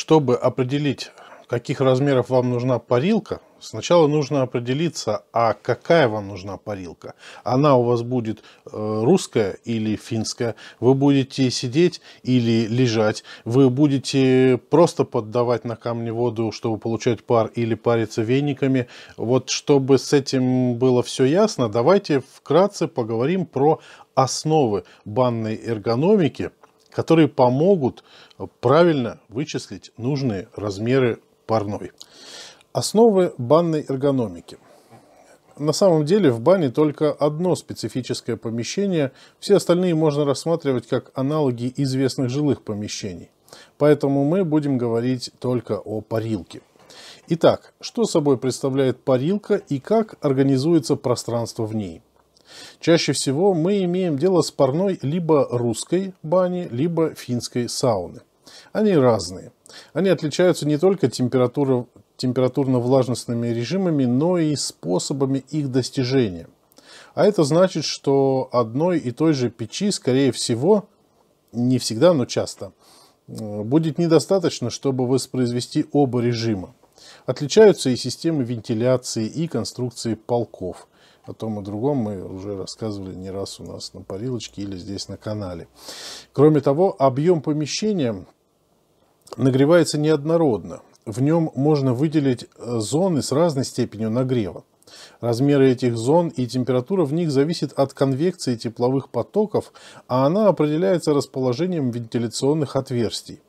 Чтобы определить, каких размеров вам нужна парилка, сначала нужно определиться, а какая вам нужна парилка. Она у вас будет э, русская или финская. Вы будете сидеть или лежать. Вы будете просто поддавать на камни воду, чтобы получать пар, или париться вениками. Вот чтобы с этим было все ясно, давайте вкратце поговорим про основы банной эргономики – которые помогут э, правильно вычислить нужные размеры парной. Основы банной эргономики. На самом деле в бане только одно специфическое помещение, все остальные можно рассматривать как аналоги известных жилых помещений. Поэтому мы будем говорить только о парилке. Итак, что собой представляет парилка и как организуется пространство в ней – Чаще всего мы имеем дело с парной либо русской бани, либо финской сауны. Они разные. Они отличаются не только температурно-влажностными режимами, но и способами их достижения. А это значит, что одной и той же печи, скорее всего, не всегда, но часто, э, будет недостаточно, чтобы воспроизвести оба режима. Отличаются и системы вентиляции, и конструкции полков. О том и другом мы уже рассказывали не раз у нас на парилочке или здесь на канале. Кроме того, объем помещения нагревается неоднородно. В нем можно выделить э, зоны с разной степенью нагрева. Размеры этих зон и температура в них зависит от конвекции тепловых потоков, а она определяется расположением вентиляционных отверстий.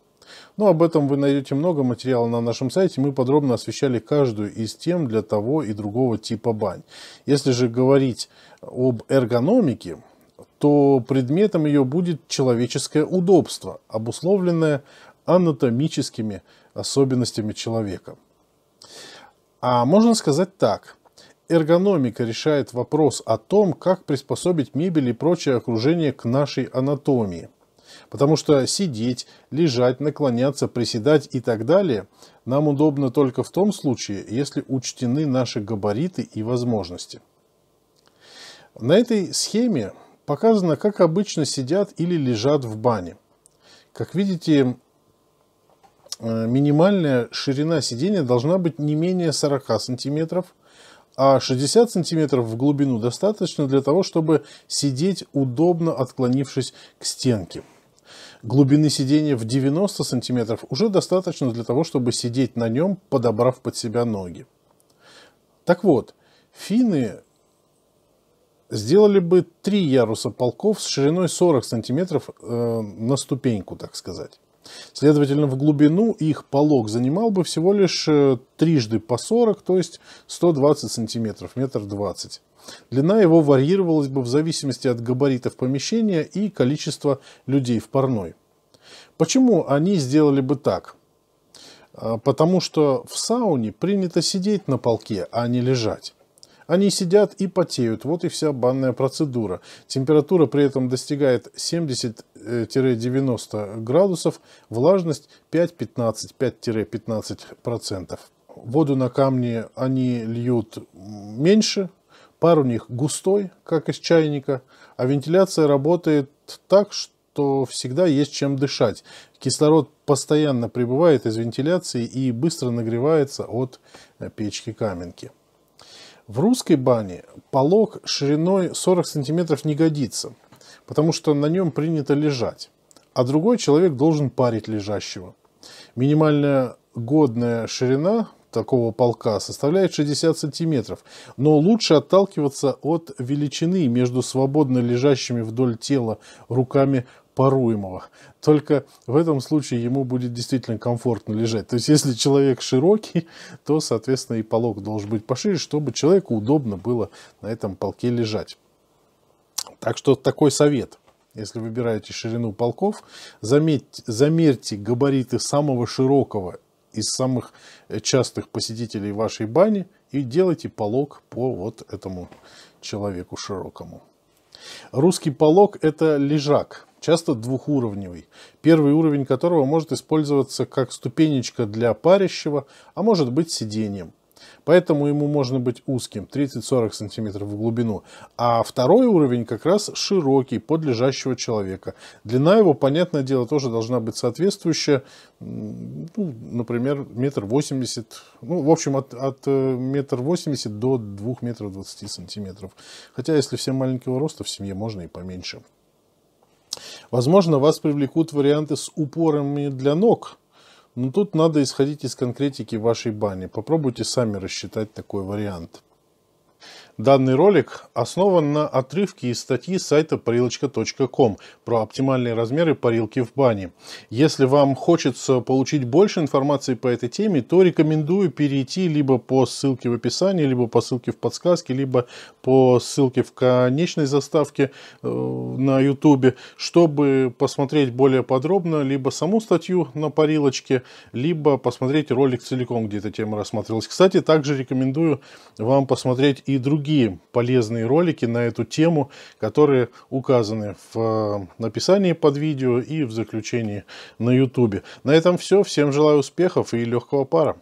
Но ну, об этом вы найдете много материала на нашем сайте. Мы подробно освещали каждую из тем для того и другого типа бань. Если же говорить об эргономике, то предметом ее будет человеческое удобство, обусловленное анатомическими особенностями человека. А можно сказать так. Эргономика решает вопрос о том, как приспособить мебель и прочее окружение к нашей анатомии – Потому что сидеть, лежать, наклоняться, приседать и так далее нам удобно только в том случае, если учтены наши габариты и возможности. На этой схеме показано, как обычно сидят или лежат в бане. Как видите, э, минимальная ширина сидения должна быть не менее 40 сантиметров, а 60 сантиметров в глубину достаточно для того, чтобы сидеть удобно отклонившись к стенке глубины сидения в 90 сантиметров уже достаточно для того, чтобы сидеть на нем, подобрав под себя ноги. Так вот, финны сделали бы три яруса полков с шириной 40 сантиметров э, на ступеньку, так сказать. Следовательно, в глубину их полог занимал бы всего лишь э, трижды по 40, то есть 120 сантиметров, метр двадцать. Длина его варьировалась бы в зависимости от габаритов помещения и количества людей в парной. Почему они сделали бы так? А, потому что в сауне принято сидеть на полке, а не лежать. Они сидят и потеют, вот и вся банная процедура. Температура при этом достигает 70 80-90 градусов, влажность 5-15, 5-15%. Воду на камни они льют меньше, пар у них густой, как из чайника, а вентиляция работает так, что всегда есть чем дышать. Кислород постоянно прибывает из вентиляции и быстро нагревается от э, печки-каменки. В русской бане полог шириной 40 см не годится – потому что на нем принято лежать, а другой человек должен парить лежащего. Минимальная годная ширина такого полка составляет 60 сантиметров, но лучше отталкиваться от величины между свободно лежащими вдоль тела руками паруемого. Только в этом случае ему будет действительно комфортно лежать. То есть, если человек широкий, то, соответственно, и полок должен быть пошире, чтобы человеку удобно было на этом полке лежать. Так что такой совет. Если выбираете ширину полков, заметь, замерьте габариты самого широкого из самых э, частых посетителей вашей бани и делайте полог по вот этому человеку широкому. Русский полог – это лежак, часто двухуровневый, первый уровень которого может использоваться как ступенечка для парящего, а может быть сиденьем – Поэтому ему можно быть узким, 30-40 сантиметров в глубину. А второй уровень как раз широкий, под лежащего человека. Длина его, понятное дело, тоже должна быть соответствующая, ну, например, метр восемьдесят, ну, в общем, от э, метр восемьдесят до двух метров двадцати сантиметров. Хотя, если все маленького роста, в семье можно и поменьше. Возможно, вас привлекут варианты с упорами для ног, но ну, тут надо исходить из конкретики вашей бани. Попробуйте сами рассчитать такой вариант. Данный ролик основан на отрывке из статьи сайта парилочка.ком про оптимальные размеры парилки в бане. Если вам хочется получить больше информации по этой теме, то рекомендую перейти либо по ссылке в описании, либо по ссылке в подсказке, либо по ссылке в конечной заставке э, на YouTube, чтобы посмотреть более подробно либо саму статью на парилочке, либо посмотреть ролик целиком, где эта тема рассматривалась. Кстати, также рекомендую вам посмотреть и другие другие полезные ролики на эту тему, которые указаны в описании э, под видео и в заключении на YouTube. На этом все. Всем желаю успехов и легкого пара.